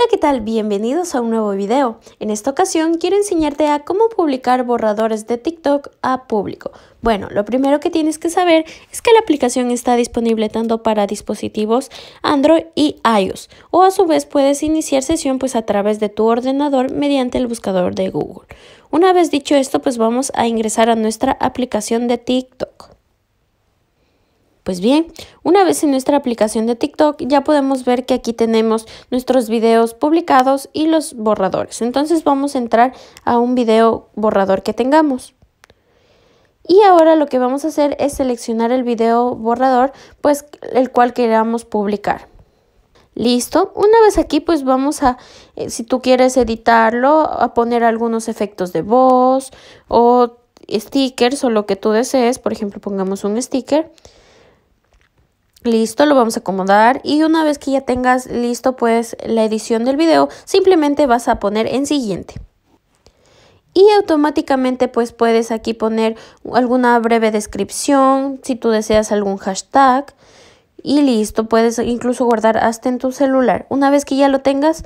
Hola, ¿qué tal? Bienvenidos a un nuevo video. En esta ocasión quiero enseñarte a cómo publicar borradores de TikTok a público. Bueno, lo primero que tienes que saber es que la aplicación está disponible tanto para dispositivos Android y iOS, o a su vez puedes iniciar sesión pues a través de tu ordenador mediante el buscador de Google. Una vez dicho esto, pues vamos a ingresar a nuestra aplicación de TikTok. Pues bien, una vez en nuestra aplicación de TikTok ya podemos ver que aquí tenemos nuestros videos publicados y los borradores. Entonces vamos a entrar a un video borrador que tengamos. Y ahora lo que vamos a hacer es seleccionar el video borrador, pues el cual queramos publicar. Listo. Una vez aquí, pues vamos a, eh, si tú quieres editarlo, a poner algunos efectos de voz o stickers o lo que tú desees. Por ejemplo, pongamos un sticker. Listo, lo vamos a acomodar y una vez que ya tengas listo pues la edición del video, simplemente vas a poner en siguiente. Y automáticamente pues puedes aquí poner alguna breve descripción, si tú deseas algún hashtag y listo, puedes incluso guardar hasta en tu celular. Una vez que ya lo tengas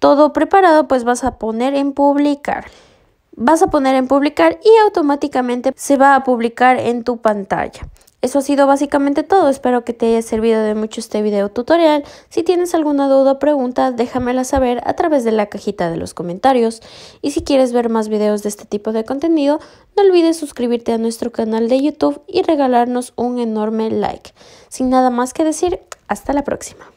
todo preparado pues vas a poner en publicar. Vas a poner en publicar y automáticamente se va a publicar en tu pantalla. Eso ha sido básicamente todo, espero que te haya servido de mucho este video tutorial. Si tienes alguna duda o pregunta, déjamela saber a través de la cajita de los comentarios. Y si quieres ver más videos de este tipo de contenido, no olvides suscribirte a nuestro canal de YouTube y regalarnos un enorme like. Sin nada más que decir, hasta la próxima.